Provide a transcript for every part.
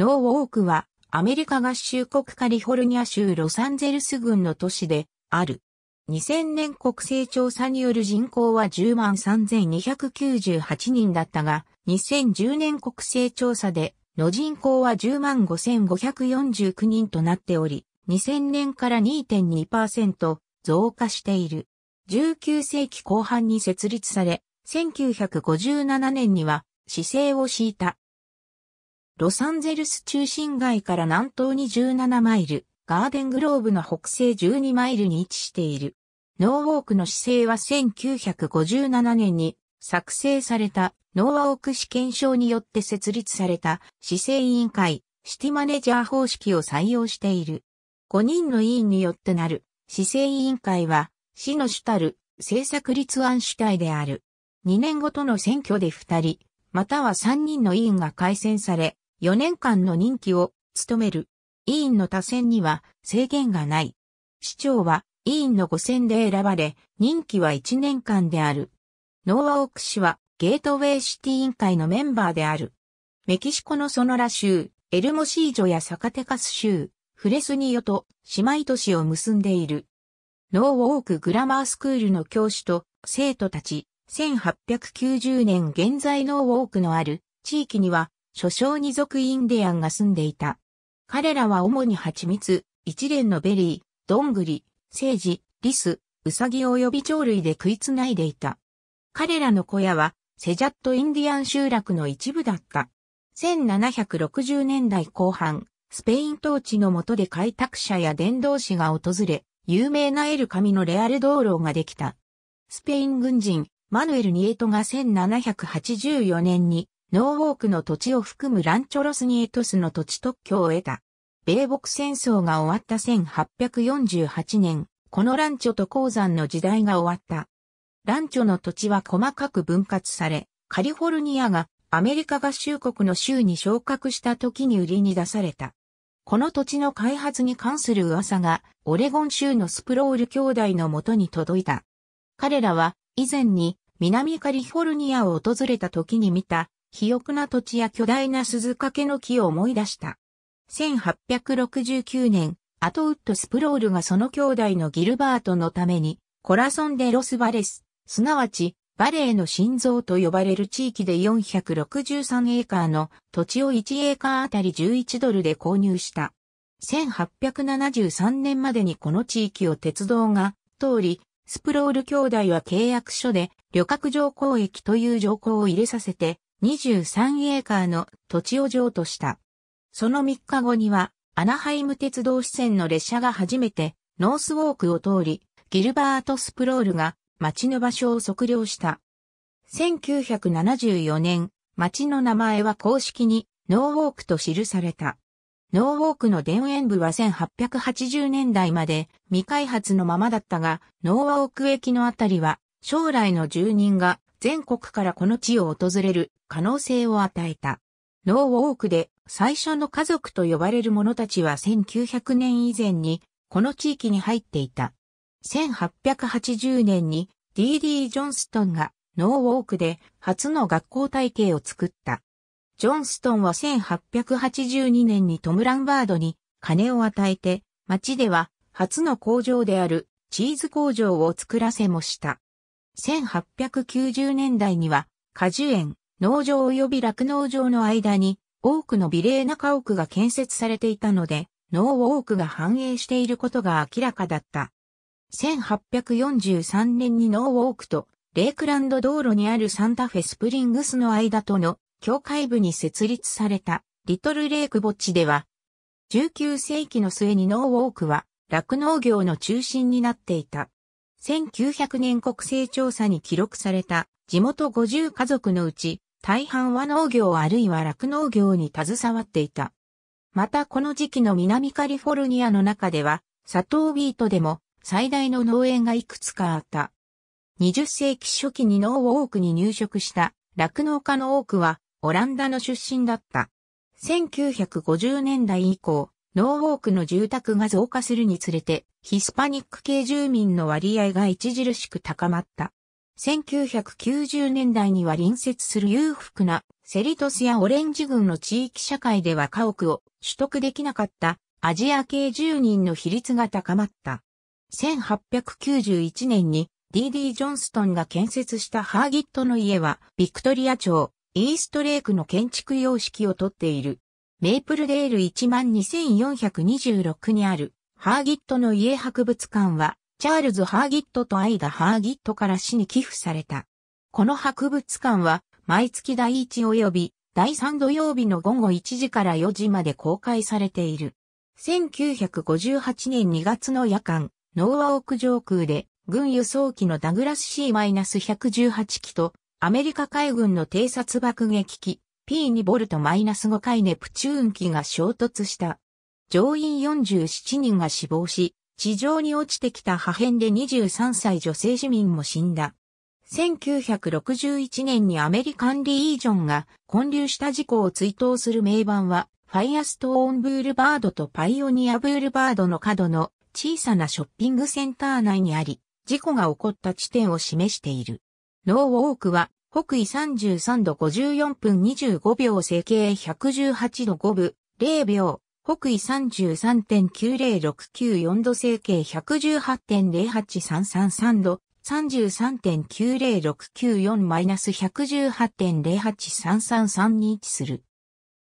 ノーウォークはアメリカ合衆国カリフォルニア州ロサンゼルス郡の都市である。2000年国勢調査による人口は10万3298人だったが、2010年国勢調査での人口は10万5549人となっており、2000年から2.2%増加している。19世紀後半に設立され、1957年には市政を敷いたロサンゼルス中心街から南東に17マイル、ガーデングローブの北西12マイルに位置している。ノーウォークの姿勢は1957年に作成されたノーウォーク試験証によって設立された姿勢委員会、シティマネジャー方式を採用している。5人の委員によってなる姿勢委員会は、市の主たる政策立案主体である。2年ごとの選挙で2人、または3人の委員が改選され、4年間の任期を務める。委員の多選には制限がない。市長は委員の5選で選ばれ、任期は1年間である。ノーワオク氏はゲートウェイシティ委員会のメンバーである。メキシコのソノラ州、エルモシージョやサカテカス州、フレスニヨと姉妹都市を結んでいる。ノーウォークグラマースクールの教師と生徒たち、1890年現在ノーウォークのある地域には諸小二族インディアンが住んでいた。彼らは主に蜂蜜、一連のベリー、どんぐり、セージ、リス、ウサギ及び鳥類で食いつないでいた。彼らの小屋は、セジャットインディアン集落の一部だった。1760年代後半、スペイン統治の下で開拓者や伝道師が訪れ、有名なエルカミのレアル道路ができた。スペイン軍人、マヌエル・ニエトが1784年にノーウォークの土地を含むランチョロスニエトスの土地特許を得た。米北戦争が終わった1848年、このランチョと鉱山の時代が終わった。ランチョの土地は細かく分割され、カリフォルニアがアメリカ合衆国の州に昇格した時に売りに出された。この土地の開発に関する噂が、オレゴン州のスプロール兄弟のもとに届いた。彼らは、以前に、南カリフォルニアを訪れた時に見た、肥沃な土地や巨大な鈴掛けの木を思い出した。1869年、アトウッド・スプロールがその兄弟のギルバートのために、コラソン・デ・ロス・バレス、すなわち、バレーの心臓と呼ばれる地域で463エーカーの土地を1エーカーあたり11ドルで購入した。1873年までにこの地域を鉄道が通り、スプロール兄弟は契約書で旅客乗降駅という条項を入れさせて、23エーカーの土地を譲渡した。その3日後には、アナハイム鉄道支線の列車が初めてノースウォークを通り、ギルバート・スプロールが町の場所を測量した。1974年、町の名前は公式にノーウォークと記された。ノーウォークの田園部は1880年代まで未開発のままだったが、ノーウォーク駅のあたりは将来の住人が全国からこの地を訪れる可能性を与えた。ノーウォークで最初の家族と呼ばれる者たちは1900年以前にこの地域に入っていた。1880年に D.D. ジョンストンがノーウォークで初の学校体系を作った。ジョンストンは1882年にトムランバードに金を与えて、町では初の工場であるチーズ工場を作らせもした。1890年代には果樹園、農場及び落農場の間に多くの美麗な家屋が建設されていたので、農を多くが繁栄していることが明らかだった。1843年にノーウォークとレイクランド道路にあるサンタフェスプリングスの間との境界部に設立されたリトルレイク墓地では、19世紀の末にノーウォークは落農業の中心になっていた。1900年国勢調査に記録された地元50家族のうち大半は農業あるいは酪農業に携わっていた。またこの時期の南カリフォルニアの中では、砂糖ビートでも最大の農園がいくつかあった。20世紀初期に農を多くに入植した酪農家の多くはオランダの出身だった。1950年代以降、農王ウォークの住宅が増加するにつれて、ヒスパニック系住民の割合が著しく高まった。1990年代には隣接する裕福なセリトスやオレンジ軍の地域社会では家屋を取得できなかったアジア系住人の比率が高まった。1891年に D.D. ジョンストンが建設したハーギットの家はビクトリア朝イーストレイクの建築様式をとっている。メイプルデール12426にあるハーギットの家博物館はチャールズ・ハーギットとアイダ・ハーギットから市に寄付された。この博物館は、毎月第1及び第3土曜日の午後1時から4時まで公開されている。1958年2月の夜間、ノーワーク上空で、軍輸送機のダグラス C-118 機と、アメリカ海軍の偵察爆撃機、P2 ボルト -5 回ネプチューン機が衝突した。乗員47人が死亡し、地上に落ちてきた破片で23歳女性市民も死んだ。1961年にアメリカンリージョンが混流した事故を追悼する名板は、ファイアストーンブールバードとパイオニアブールバードの角の小さなショッピングセンター内にあり、事故が起こった地点を示している。ノーウォークは、北緯33度54分25秒整形118度5分0秒、北緯33.90694度整形118.08333度33.90694-118.08333に位置する。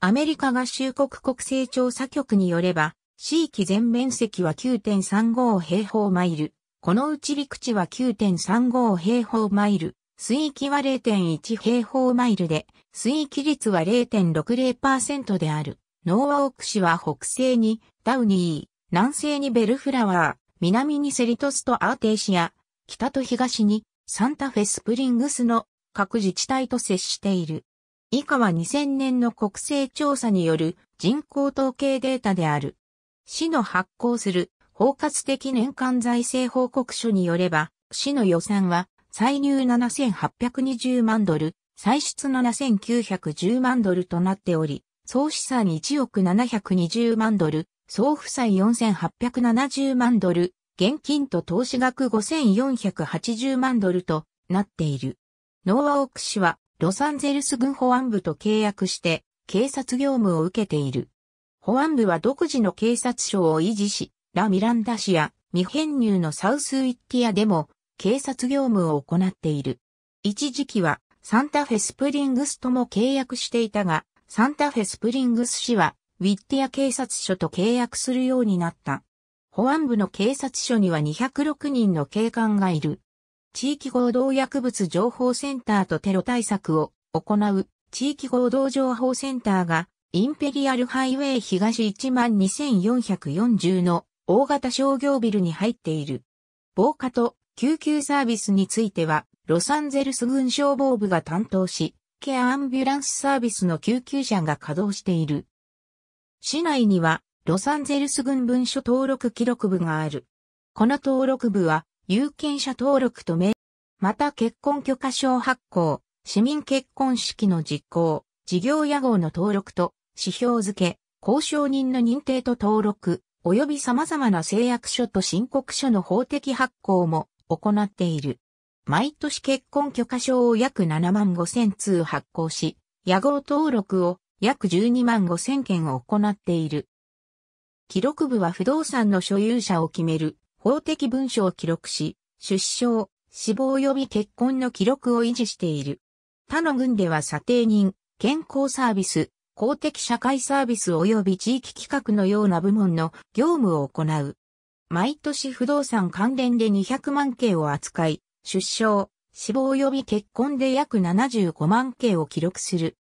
アメリカ合衆国国勢調査局によれば、地域全面積は9.35平方マイル。このうち陸地は9.35平方マイル、水域は0.1平方マイルで、水域率は0.60%である。ノーワーク市は北西にダウニー、南西にベルフラワー、南にセリトスとアーテーシア、北と東にサンタフェスプリングスの各自治体と接している。以下は2000年の国勢調査による人口統計データである。市の発行する包括的年間財政報告書によれば、市の予算は歳入7820万ドル、歳出7910万ドルとなっており、総資産1億720万ドル、総負債4870万ドル、現金と投資額5480万ドルとなっている。ノーア・オーク氏はロサンゼルス軍保安部と契約して警察業務を受けている。保安部は独自の警察署を維持し、ラ・ミランダ市や未編入のサウスウィッティアでも警察業務を行っている。一時期はサンタフェスプリングスとも契約していたが、サンタフェスプリングス市は、ウィッティア警察署と契約するようになった。保安部の警察署には206人の警官がいる。地域合同薬物情報センターとテロ対策を行う地域合同情報センターが、インペリアルハイウェイ東12440の大型商業ビルに入っている。防火と救急サービスについては、ロサンゼルス軍消防部が担当し、ケアアンビュランスサービスの救急車が稼働している。市内には、ロサンゼルス軍文書登録記録部がある。この登録部は、有権者登録と名、また結婚許可証発行、市民結婚式の実行、事業屋号の登録と、指標付け、交渉人の認定と登録、及び様々な誓約書と申告書の法的発行も行っている。毎年結婚許可証を約7万5千通発行し、野号登録を約12万5千件を行っている。記録部は不動産の所有者を決める法的文書を記録し、出生、死亡及び結婚の記録を維持している。他の郡では査定人、健康サービス、公的社会サービス及び地域企画のような部門の業務を行う。毎年不動産関連で200万件を扱い、出生、死亡及び結婚で約75万件を記録する。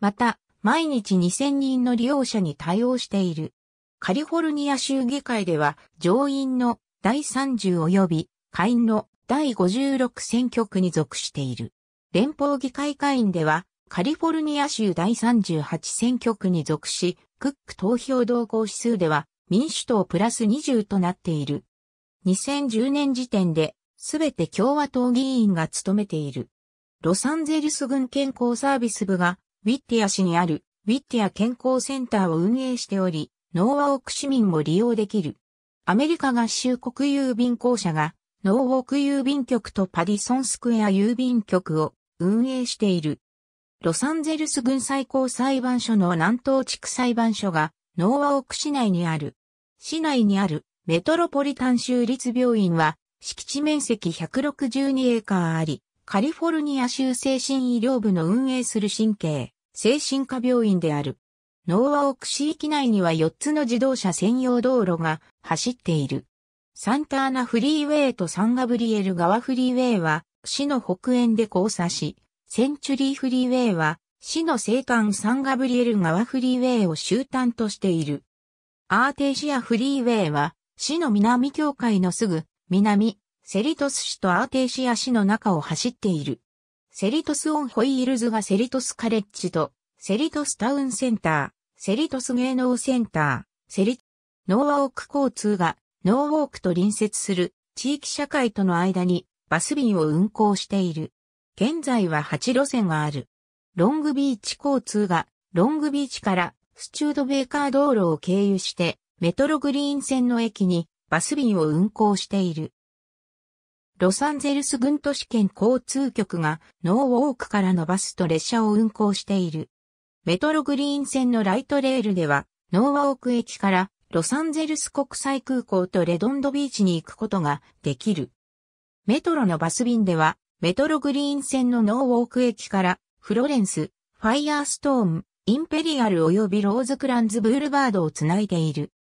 また、毎日2000人の利用者に対応している。カリフォルニア州議会では、上院の第30及び下院の第56選挙区に属している。連邦議会下院では、カリフォルニア州第38選挙区に属し、クック投票動向指数では民主党プラス20となっている。2010年時点ですべて共和党議員が務めている。ロサンゼルス郡健康サービス部が、ウィッティア市にある、ウィッティア健康センターを運営しており、ノーワーク市民も利用できる。アメリカ合衆国郵便公社が、ノーウォーク郵便局とパディソンスクエア郵便局を運営している。ロサンゼルス郡最高裁判所の南東地区裁判所が、ノーワーク市内にある。市内にあるメトロポリタン州立病院は、敷地面積162エーカーあり、カリフォルニア州精神医療部の運営する神経、精神科病院である。ノーワオク市域内には4つの自動車専用道路が走っている。サンターナフリーウェイとサンガブリエル川フリーウェイは市の北縁で交差し、センチュリーフリーウェイは市の西端サンガブリエル川フリーウェイを終端としている。アーテーシアフリーウェイは市の南境界のすぐ南、セリトス市とアーテーシア市の中を走っている。セリトスオンホイールズがセリトスカレッジと、セリトスタウンセンター、セリトス芸能センター、セリノーワーク交通が、ノーウォークと隣接する地域社会との間にバス便を運行している。現在は8路線がある。ロングビーチ交通がロングビーチからスチュードベーカー道路を経由してメトログリーン線の駅にバス便を運行している。ロサンゼルス軍都市圏交通局がノーウォークからのバスと列車を運行している。メトログリーン線のライトレールでは、ノーウォーク駅からロサンゼルス国際空港とレドンドビーチに行くことができる。メトロのバス便では、メトログリーン線のノーウォーク駅から、フロレンス、ファイアーストーン、インペリアル及びローズクランズブールバードをつないでいる。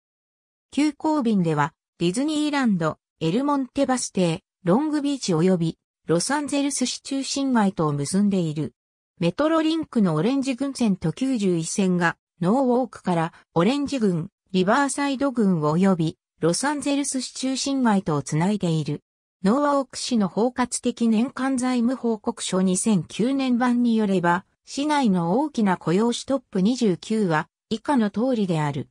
急行便では、ディズニーランド、エルモンテバス停、ロングビーチ及びロサンゼルス市中心街とを結んでいる。メトロリンクのオレンジ軍線と91線がノーウォークからオレンジ軍、リバーサイド軍及びロサンゼルス市中心街とをつないでいる。ノーウォーク市の包括的年間財務報告書2009年版によれば、市内の大きな雇用主トップ29は以下の通りである。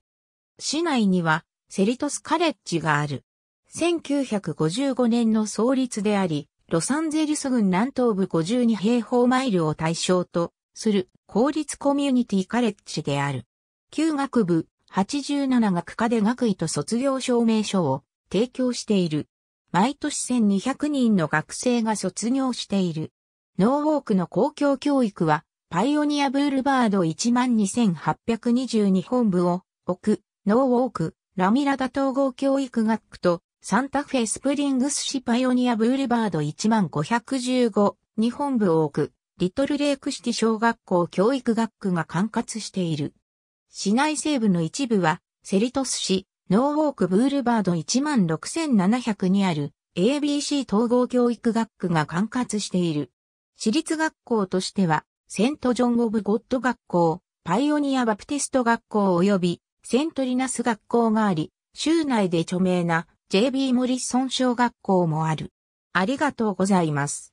市内にはセリトスカレッジがある。1955年の創立であり、ロサンゼルス郡南東部52平方マイルを対象とする公立コミュニティカレッジである。旧学部87学科で学位と卒業証明書を提供している。毎年1200人の学生が卒業している。ノーウォークの公共教育は、パイオニアブールバード12822本部を置く、ノーウォーク、ラミラダ統合教育学区とサンタフェスプリングス市パイオニアブールバード1 5 1 5日本部を置くリトルレイクシティ小学校教育学区が管轄している。市内西部の一部はセリトス市ノーウォークブールバード16700にある ABC 統合教育学区が管轄している。私立学校としてはセントジョン・オブ・ゴッド学校、パイオニア・バプティスト学校及びセントリナス学校があり、州内で著名な JB モリソン小学校もある。ありがとうございます。